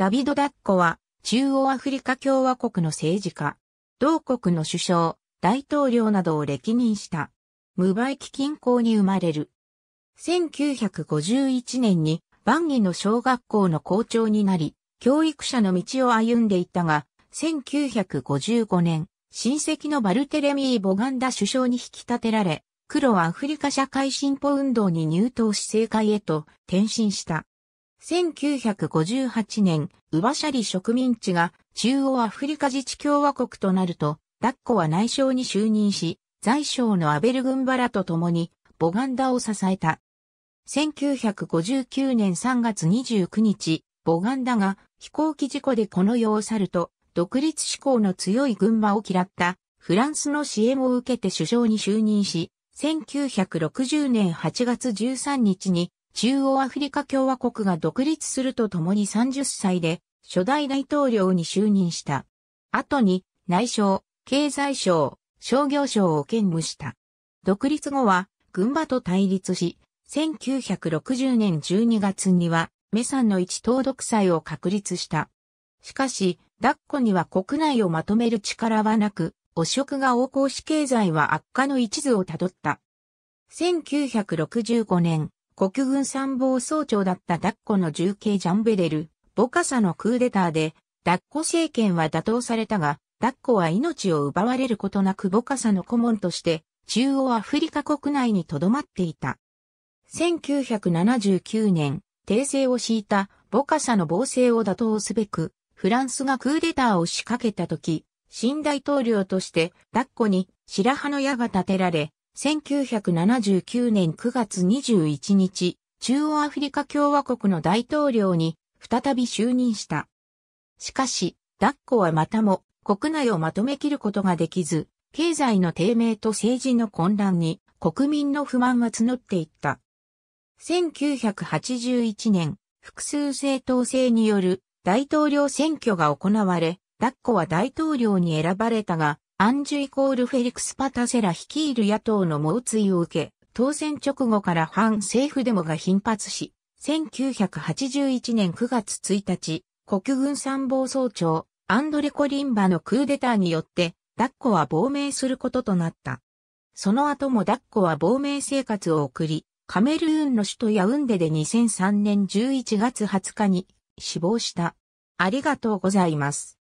ダビド・ダッコは、中央アフリカ共和国の政治家、同国の首相、大統領などを歴任した、無売機近郊に生まれる。1951年に、万儀の小学校の校長になり、教育者の道を歩んでいたが、1955年、親戚のバルテレミー・ボガンダ首相に引き立てられ、黒アフリカ社会進歩運動に入党し政界へと転身した。1958年、ウバシャリ植民地が中央アフリカ自治共和国となると、ダッコは内相に就任し、在相のアベル・グンバラと共に、ボガンダを支えた。1959年3月29日、ボガンダが飛行機事故でこの世を去ると、独立志向の強い群馬を嫌ったフランスの支援を受けて首相に就任し、1960年8月13日に中央アフリカ共和国が独立するとともに30歳で初代大統領に就任した。後に内相、経済省、商業省を兼務した。独立後は軍馬と対立し、1960年12月にはメサンの一党独裁を確立した。しかし、ダッコには国内をまとめる力はなく、汚職が横行し経済は悪化の一途をたどった。1965年、国軍参謀総長だったダッコの重慶ジャンベレル、ボカサのクーデターで、ダッコ政権は打倒されたが、ダッコは命を奪われることなくボカサの顧問として、中央アフリカ国内に留まっていた。1979年、訂正を敷いたボカサの暴政を打倒すべく、フランスがクーデターを仕掛けた時、新大統領としてダッコに白羽の矢が立てられ、1979年9月21日、中央アフリカ共和国の大統領に再び就任した。しかし、ダッコはまたも国内をまとめきることができず、経済の低迷と政治の混乱に国民の不満は募っていった。1981年、複数政党制による大統領選挙が行われ、ダッコは大統領に選ばれたが、アンジュイコールフェリクス・パタセラ率いる野党の猛追を受け、当選直後から反政府デモが頻発し、1981年9月1日、国軍参謀総長、アンドレコ・リンバのクーデターによって、ダッコは亡命することとなった。その後もダッコは亡命生活を送り、カメルーンの首都ヤウンデで2003年11月20日に死亡した。ありがとうございます。